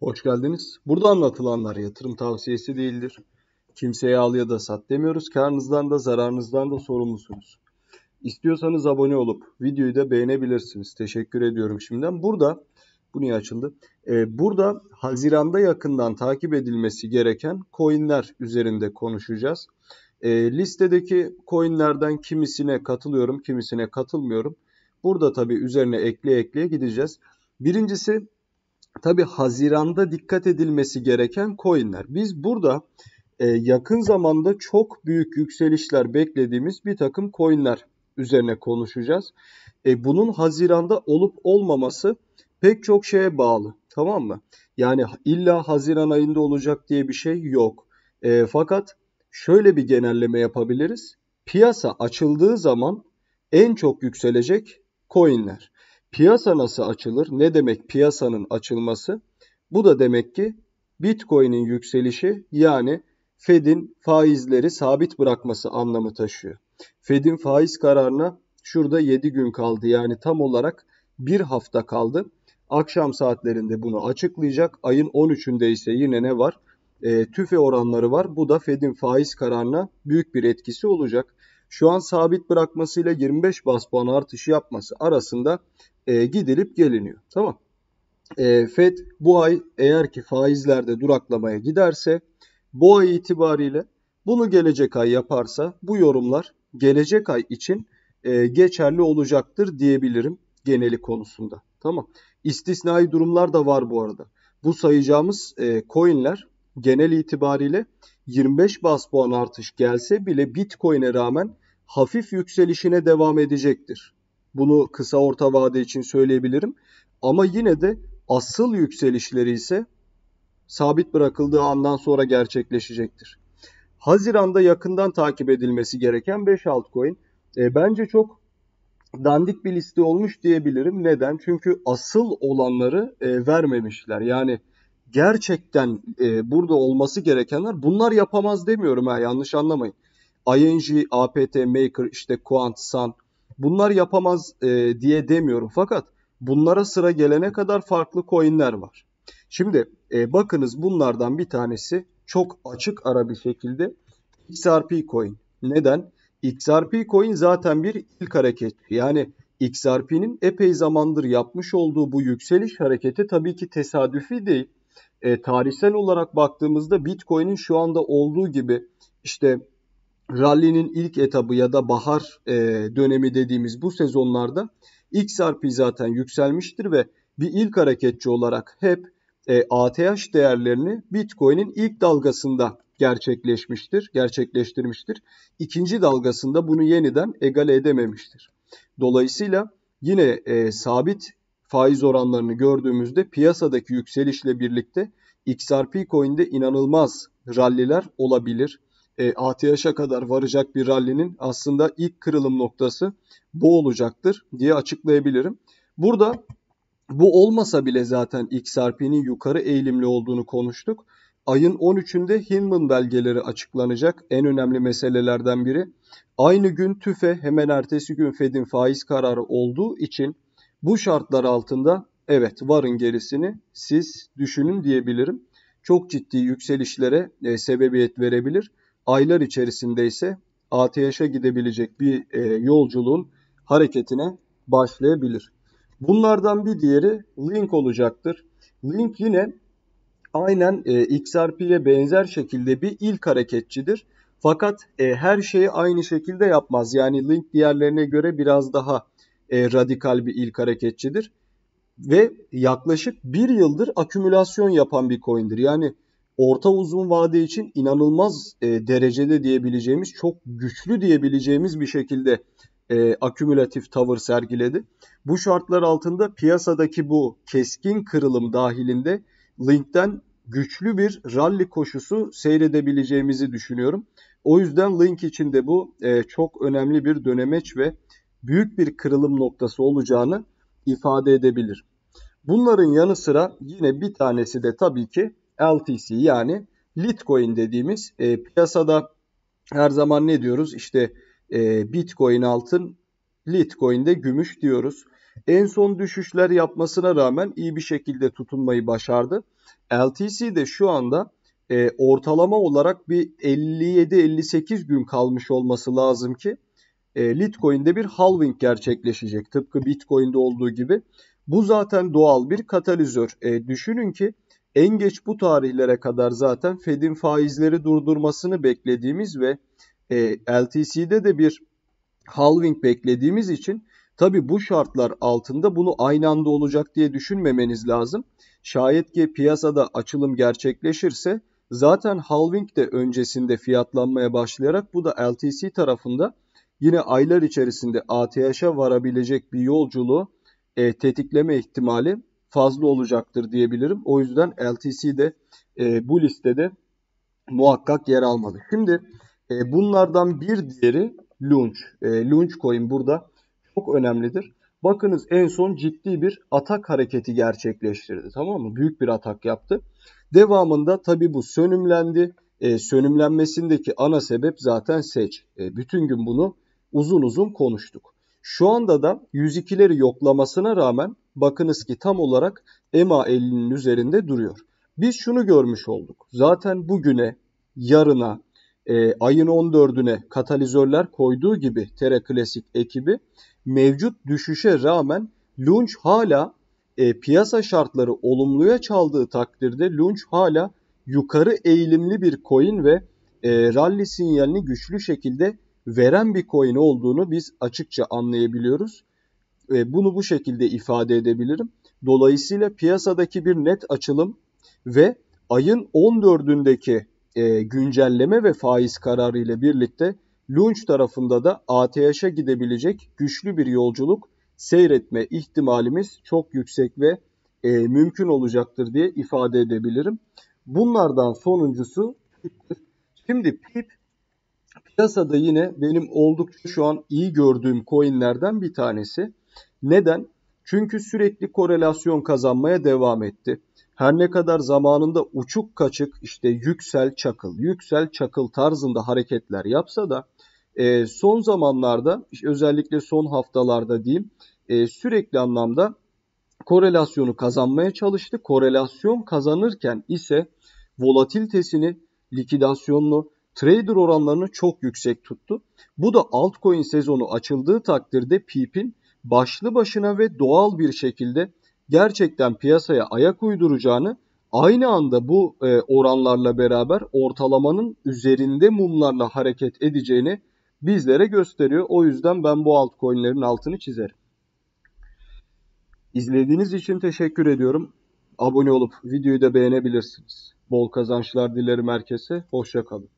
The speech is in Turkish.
Hoş geldiniz. Burada anlatılanlar yatırım tavsiyesi değildir. Kimseye al ya da sat demiyoruz. Karnınızdan da zararınızdan da sorumlusunuz. İstiyorsanız abone olup videoyu da beğenebilirsiniz. Teşekkür ediyorum şimdiden. Burada bu niye açıldı? Ee, burada Haziran'da yakından takip edilmesi gereken coinler üzerinde konuşacağız. Ee, listedeki coinlerden kimisine katılıyorum, kimisine katılmıyorum. Burada tabii üzerine ekle ekleye gideceğiz. Birincisi tabi Haziran'da dikkat edilmesi gereken coinler. Biz burada e, yakın zamanda çok büyük yükselişler beklediğimiz bir takım coinler üzerine konuşacağız. E, bunun Haziran'da olup olmaması pek çok şeye bağlı tamam mı? Yani illa Haziran ayında olacak diye bir şey yok. E, fakat şöyle bir genelleme yapabiliriz. Piyasa açıldığı zaman en çok yükselecek coinler. Piyasa nasıl açılır? Ne demek piyasanın açılması? Bu da demek ki Bitcoin'in yükselişi yani Fed'in faizleri sabit bırakması anlamı taşıyor. Fed'in faiz kararına şurada 7 gün kaldı. Yani tam olarak 1 hafta kaldı. Akşam saatlerinde bunu açıklayacak. Ayın 13'ünde ise yine ne var? E, tüfe oranları var. Bu da Fed'in faiz kararına büyük bir etkisi olacak. Şu an sabit bırakmasıyla 25 bas puan artışı yapması arasında e, gidilip geliniyor. Tamam. E, FED bu ay eğer ki faizlerde duraklamaya giderse bu ay itibariyle bunu gelecek ay yaparsa bu yorumlar gelecek ay için e, geçerli olacaktır diyebilirim geneli konusunda. Tamam. İstisnai durumlar da var bu arada. Bu sayacağımız e, coinler genel itibariyle 25 bas puan artış gelse bile Bitcoin'e rağmen hafif yükselişine devam edecektir. Bunu kısa orta vade için söyleyebilirim. Ama yine de asıl yükselişleri ise sabit bırakıldığı andan sonra gerçekleşecektir. Haziran'da yakından takip edilmesi gereken 5 altcoin. E, bence çok dandik bir liste olmuş diyebilirim. Neden? Çünkü asıl olanları e, vermemişler. Yani gerçekten e, burada olması gerekenler bunlar yapamaz demiyorum ha yanlış anlamayın. ING, APT, Maker, işte Quant, Sun, Bunlar yapamaz e, diye demiyorum fakat bunlara sıra gelene kadar farklı coinler var. Şimdi e, bakınız bunlardan bir tanesi çok açık ara bir şekilde XRP coin. Neden? XRP coin zaten bir ilk hareket. Yani XRP'nin epey zamandır yapmış olduğu bu yükseliş hareketi tabii ki tesadüfi değil. E, tarihsel olarak baktığımızda Bitcoin'in şu anda olduğu gibi işte rallinin ilk etabı ya da bahar e, dönemi dediğimiz bu sezonlarda XRP zaten yükselmiştir ve bir ilk hareketçi olarak hep e, ATH değerlerini Bitcoin'in ilk dalgasında gerçekleşmiştir, gerçekleştirmiştir. İkinci dalgasında bunu yeniden egale edememiştir. Dolayısıyla yine e, sabit faiz oranlarını gördüğümüzde piyasadaki yükselişle birlikte XRP coin'de inanılmaz ralliler olabilir e, ATH'a kadar varacak bir rallinin aslında ilk kırılım noktası bu olacaktır diye açıklayabilirim. Burada bu olmasa bile zaten XRP'nin yukarı eğilimli olduğunu konuştuk. Ayın 13'ünde Hinman belgeleri açıklanacak. En önemli meselelerden biri. Aynı gün TÜFE hemen ertesi gün Fed'in faiz kararı olduğu için bu şartlar altında evet varın gerisini siz düşünün diyebilirim. Çok ciddi yükselişlere e, sebebiyet verebilir aylar içerisinde ise ATH'e gidebilecek bir e, yolculuğun hareketine başlayabilir. Bunlardan bir diğeri link olacaktır. Link yine aynen e, XRP'ye benzer şekilde bir ilk hareketçidir. Fakat e, her şeyi aynı şekilde yapmaz. Yani link diğerlerine göre biraz daha e, radikal bir ilk hareketçidir. Ve yaklaşık bir yıldır akümülasyon yapan bir coin'dir. Yani orta uzun vade için inanılmaz e, derecede diyebileceğimiz, çok güçlü diyebileceğimiz bir şekilde e, akümülatif tavır sergiledi. Bu şartlar altında piyasadaki bu keskin kırılım dahilinde LinkedIn güçlü bir rally koşusu seyredebileceğimizi düşünüyorum. O yüzden Link için de bu e, çok önemli bir dönemeç ve büyük bir kırılım noktası olacağını ifade edebilir. Bunların yanı sıra yine bir tanesi de tabii ki LTC yani Litecoin dediğimiz e, piyasada her zaman ne diyoruz? işte e, Bitcoin altın, Litecoin de gümüş diyoruz. En son düşüşler yapmasına rağmen iyi bir şekilde tutunmayı başardı. LTC de şu anda e, ortalama olarak bir 57-58 gün kalmış olması lazım ki e, Litecoin'de bir halving gerçekleşecek. Tıpkı Bitcoin'de olduğu gibi. Bu zaten doğal bir katalizör. E, düşünün ki en geç bu tarihlere kadar zaten Fed'in faizleri durdurmasını beklediğimiz ve e, LTC'de de bir halving beklediğimiz için tabi bu şartlar altında bunu aynı anda olacak diye düşünmemeniz lazım. Şayet ki piyasada açılım gerçekleşirse zaten halving de öncesinde fiyatlanmaya başlayarak bu da LTC tarafında yine aylar içerisinde ATH'a varabilecek bir yolculuğu e, tetikleme ihtimali fazla olacaktır diyebilirim. O yüzden LTC'de e, bu listede muhakkak yer almalı. Şimdi e, bunlardan bir diğeri Launch. E, launch coin burada çok önemlidir. Bakınız en son ciddi bir atak hareketi gerçekleştirdi. Tamam mı? Büyük bir atak yaptı. Devamında tabii bu sönümlendi. E, sönümlenmesindeki ana sebep zaten seç. E, bütün gün bunu uzun uzun konuştuk. Şu anda da 102'leri yoklamasına rağmen bakınız ki tam olarak EMA 50'nin üzerinde duruyor. Biz şunu görmüş olduk. Zaten bugüne, yarına, e, ayın 14'üne katalizörler koyduğu gibi Tere Klasik ekibi mevcut düşüşe rağmen Lunch hala e, piyasa şartları olumluya çaldığı takdirde Lunch hala yukarı eğilimli bir coin ve e, rally sinyalini güçlü şekilde veren bir coin olduğunu biz açıkça anlayabiliyoruz. E, bunu bu şekilde ifade edebilirim. Dolayısıyla piyasadaki bir net açılım ve ayın 14'ündeki e, güncelleme ve faiz kararı ile birlikte Lunch tarafında da ATH'a gidebilecek güçlü bir yolculuk seyretme ihtimalimiz çok yüksek ve e, mümkün olacaktır diye ifade edebilirim. Bunlardan sonuncusu şimdi PIP Piyasada yine benim oldukça şu an iyi gördüğüm coinlerden bir tanesi. Neden? Çünkü sürekli korelasyon kazanmaya devam etti. Her ne kadar zamanında uçuk kaçık işte yüksel çakıl, yüksel çakıl tarzında hareketler yapsa da e, son zamanlarda özellikle son haftalarda diyeyim e, sürekli anlamda korelasyonu kazanmaya çalıştı. Korelasyon kazanırken ise volatilitesini, likidasyonunu trader oranlarını çok yüksek tuttu. Bu da altcoin sezonu açıldığı takdirde PIP'in başlı başına ve doğal bir şekilde gerçekten piyasaya ayak uyduracağını aynı anda bu e, oranlarla beraber ortalamanın üzerinde mumlarla hareket edeceğini bizlere gösteriyor. O yüzden ben bu altcoin'lerin altını çizerim. İzlediğiniz için teşekkür ediyorum. Abone olup videoyu da beğenebilirsiniz. Bol kazançlar dilerim herkese. Hoşça kalın.